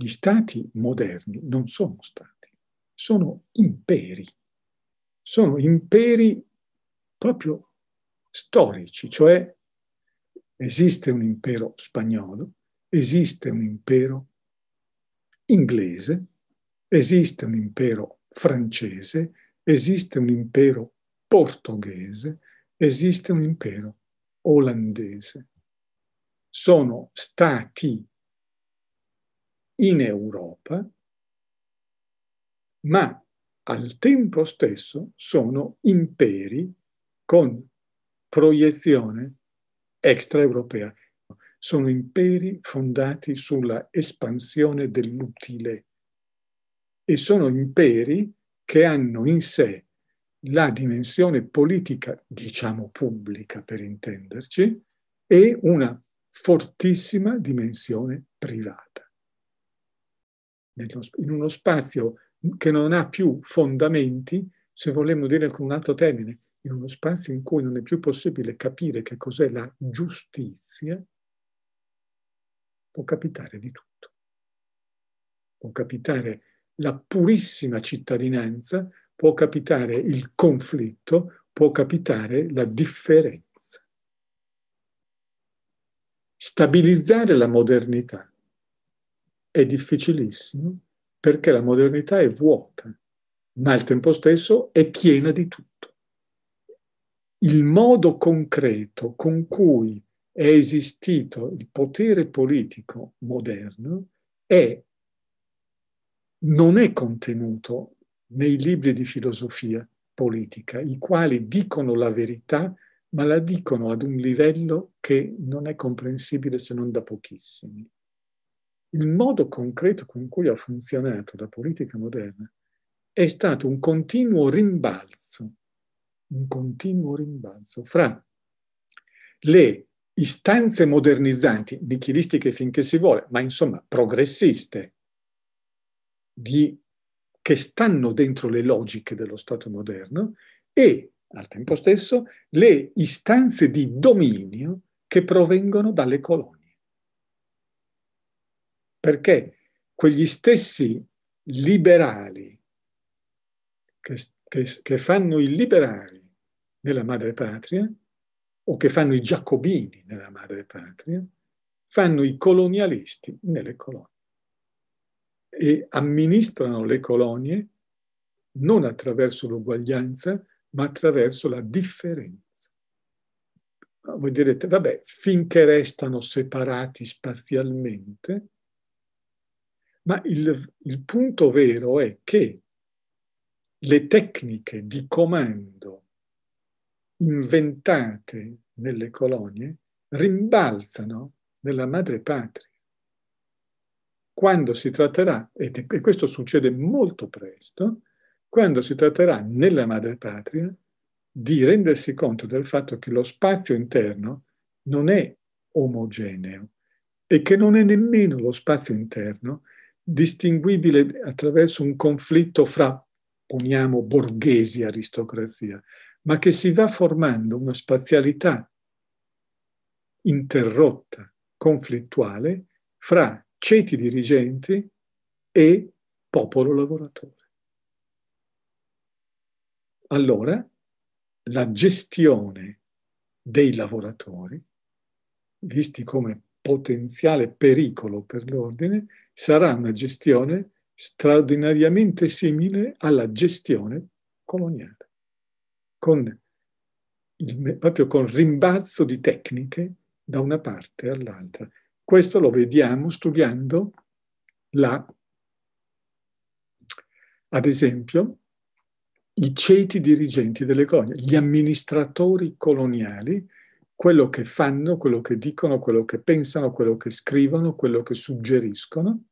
Gli stati moderni non sono stati, sono imperi. Sono imperi proprio storici, cioè esiste un impero spagnolo, esiste un impero inglese, esiste un impero francese, esiste un impero portoghese, esiste un impero olandese. Sono stati in Europa, ma al tempo stesso sono imperi con proiezione extraeuropea. Sono imperi fondati sulla espansione dell'utile e sono imperi che hanno in sé la dimensione politica, diciamo pubblica per intenderci, e una fortissima dimensione privata in uno spazio che non ha più fondamenti, se vogliamo dire con un altro termine, in uno spazio in cui non è più possibile capire che cos'è la giustizia, può capitare di tutto. Può capitare la purissima cittadinanza, può capitare il conflitto, può capitare la differenza. Stabilizzare la modernità è difficilissimo perché la modernità è vuota, ma al tempo stesso è piena di tutto. Il modo concreto con cui è esistito il potere politico moderno è, non è contenuto nei libri di filosofia politica, i quali dicono la verità, ma la dicono ad un livello che non è comprensibile se non da pochissimi il modo concreto con cui ha funzionato la politica moderna è stato un continuo rimbalzo, un continuo rimbalzo fra le istanze modernizzanti, nichilistiche finché si vuole, ma insomma progressiste, di, che stanno dentro le logiche dello Stato moderno, e al tempo stesso le istanze di dominio che provengono dalle colonie perché quegli stessi liberali che, che, che fanno i liberali nella madre patria o che fanno i giacobini nella madre patria, fanno i colonialisti nelle colonie e amministrano le colonie non attraverso l'uguaglianza, ma attraverso la differenza. Voi direte, vabbè, finché restano separati spazialmente, ma il, il punto vero è che le tecniche di comando inventate nelle colonie rimbalzano nella madrepatria. Quando si tratterà, e questo succede molto presto, quando si tratterà nella madrepatria di rendersi conto del fatto che lo spazio interno non è omogeneo e che non è nemmeno lo spazio interno distinguibile attraverso un conflitto fra, poniamo, borghesi e aristocrazia, ma che si va formando una spazialità interrotta, conflittuale, fra ceti dirigenti e popolo lavoratore. Allora, la gestione dei lavoratori, visti come potenziale pericolo per l'ordine sarà una gestione straordinariamente simile alla gestione coloniale, con il, proprio con rimbalzo di tecniche da una parte all'altra. Questo lo vediamo studiando la, ad esempio, i ceti dirigenti delle colonie, gli amministratori coloniali quello che fanno, quello che dicono, quello che pensano, quello che scrivono, quello che suggeriscono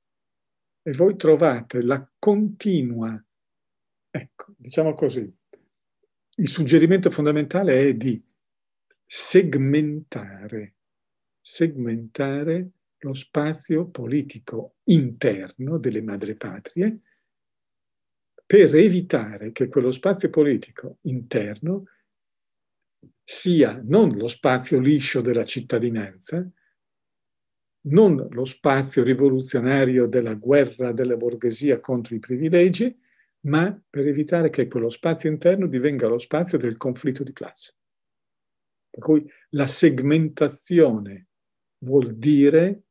e voi trovate la continua, ecco, diciamo così, il suggerimento fondamentale è di segmentare, segmentare lo spazio politico interno delle madrepatrie per evitare che quello spazio politico interno sia non lo spazio liscio della cittadinanza, non lo spazio rivoluzionario della guerra della borghesia contro i privilegi, ma per evitare che quello spazio interno divenga lo spazio del conflitto di classe. Per cui la segmentazione vuol dire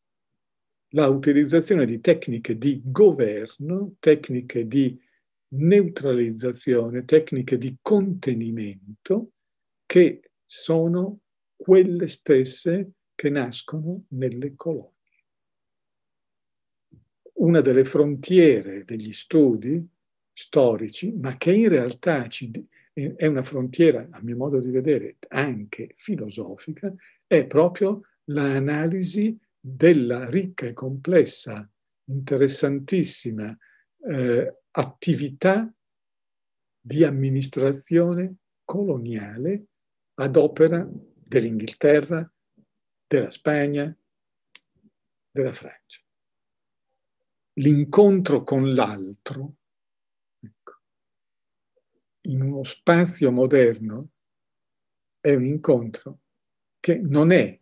la utilizzazione di tecniche di governo, tecniche di neutralizzazione, tecniche di contenimento, che sono quelle stesse che nascono nelle colonie. Una delle frontiere degli studi storici, ma che in realtà ci, è una frontiera, a mio modo di vedere, anche filosofica, è proprio l'analisi della ricca e complessa, interessantissima eh, attività di amministrazione coloniale ad opera dell'Inghilterra, della Spagna, della Francia. L'incontro con l'altro, ecco, in uno spazio moderno, è un incontro che non è,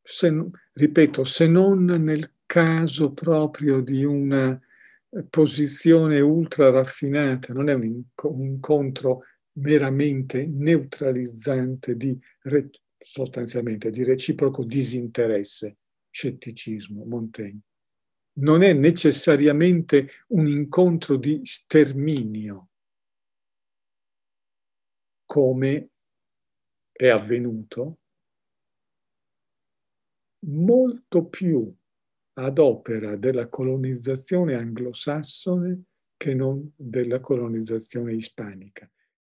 se, ripeto, se non nel caso proprio di una posizione ultra raffinata, non è un, incontro meramente neutralizzante di re, sostanzialmente di reciproco disinteresse, scetticismo, Montaigne. Non è necessariamente un incontro di sterminio, come è avvenuto molto più ad opera della colonizzazione anglosassone che non della colonizzazione ispanica.